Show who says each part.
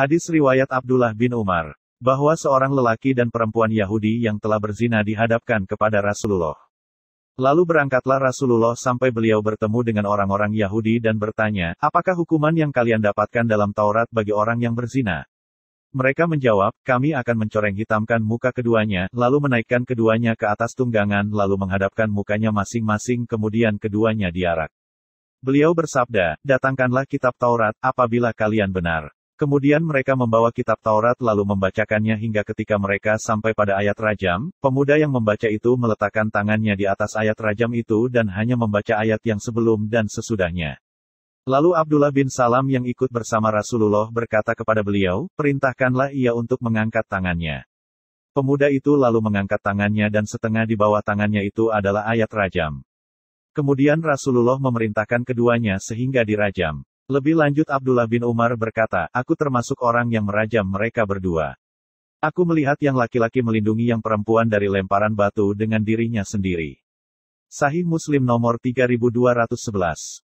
Speaker 1: Hadis riwayat Abdullah bin Umar, bahwa seorang lelaki dan perempuan Yahudi yang telah berzina dihadapkan kepada Rasulullah. Lalu berangkatlah Rasulullah sampai beliau bertemu dengan orang-orang Yahudi dan bertanya, apakah hukuman yang kalian dapatkan dalam Taurat bagi orang yang berzina? Mereka menjawab, kami akan mencoreng hitamkan muka keduanya, lalu menaikkan keduanya ke atas tunggangan, lalu menghadapkan mukanya masing-masing, kemudian keduanya diarak. Beliau bersabda, datangkanlah kitab Taurat, apabila kalian benar. Kemudian mereka membawa kitab Taurat lalu membacakannya hingga ketika mereka sampai pada ayat rajam, pemuda yang membaca itu meletakkan tangannya di atas ayat rajam itu dan hanya membaca ayat yang sebelum dan sesudahnya. Lalu Abdullah bin Salam yang ikut bersama Rasulullah berkata kepada beliau, perintahkanlah ia untuk mengangkat tangannya. Pemuda itu lalu mengangkat tangannya dan setengah di bawah tangannya itu adalah ayat rajam. Kemudian Rasulullah memerintahkan keduanya sehingga dirajam. Lebih lanjut Abdullah bin Umar berkata, aku termasuk orang yang merajam mereka berdua. Aku melihat yang laki-laki melindungi yang perempuan dari lemparan batu dengan dirinya sendiri. Sahih Muslim nomor 3211